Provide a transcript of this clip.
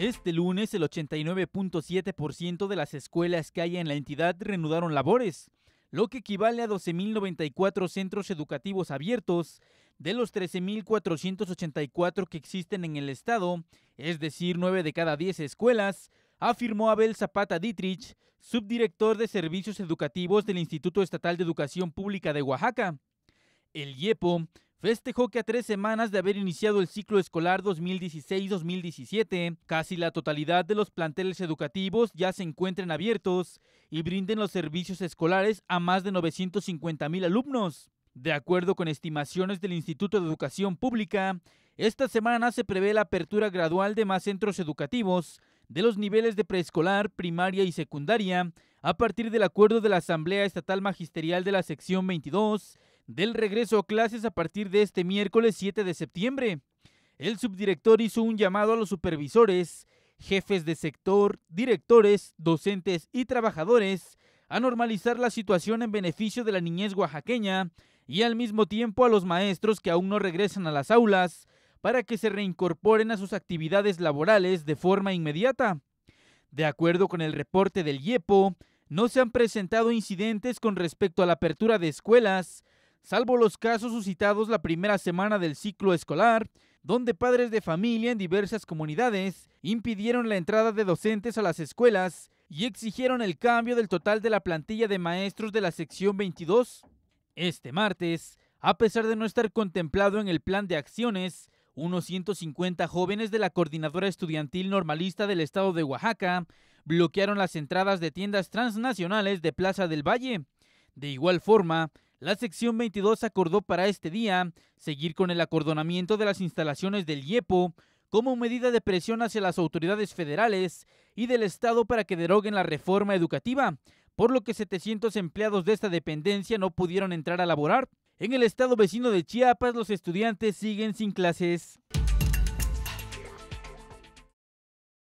Este lunes el 89.7% de las escuelas que hay en la entidad reanudaron labores, lo que equivale a 12.094 centros educativos abiertos de los 13.484 que existen en el estado, es decir, 9 de cada 10 escuelas, afirmó Abel Zapata Dietrich, subdirector de Servicios Educativos del Instituto Estatal de Educación Pública de Oaxaca. El IEPO festejó que a tres semanas de haber iniciado el ciclo escolar 2016-2017, casi la totalidad de los planteles educativos ya se encuentren abiertos y brinden los servicios escolares a más de 950.000 alumnos. De acuerdo con estimaciones del Instituto de Educación Pública, esta semana se prevé la apertura gradual de más centros educativos de los niveles de preescolar, primaria y secundaria, a partir del acuerdo de la Asamblea Estatal Magisterial de la Sección 22 del regreso a clases a partir de este miércoles 7 de septiembre. El subdirector hizo un llamado a los supervisores, jefes de sector, directores, docentes y trabajadores a normalizar la situación en beneficio de la niñez oaxaqueña y al mismo tiempo a los maestros que aún no regresan a las aulas para que se reincorporen a sus actividades laborales de forma inmediata. De acuerdo con el reporte del IEPO, no se han presentado incidentes con respecto a la apertura de escuelas, salvo los casos suscitados la primera semana del ciclo escolar, donde padres de familia en diversas comunidades impidieron la entrada de docentes a las escuelas y exigieron el cambio del total de la plantilla de maestros de la sección 22. Este martes, a pesar de no estar contemplado en el plan de acciones, unos 150 jóvenes de la Coordinadora Estudiantil Normalista del Estado de Oaxaca bloquearon las entradas de tiendas transnacionales de Plaza del Valle. De igual forma, la sección 22 acordó para este día seguir con el acordonamiento de las instalaciones del IEPO como medida de presión hacia las autoridades federales y del Estado para que deroguen la reforma educativa, por lo que 700 empleados de esta dependencia no pudieron entrar a laborar. En el estado vecino de Chiapas los estudiantes siguen sin clases.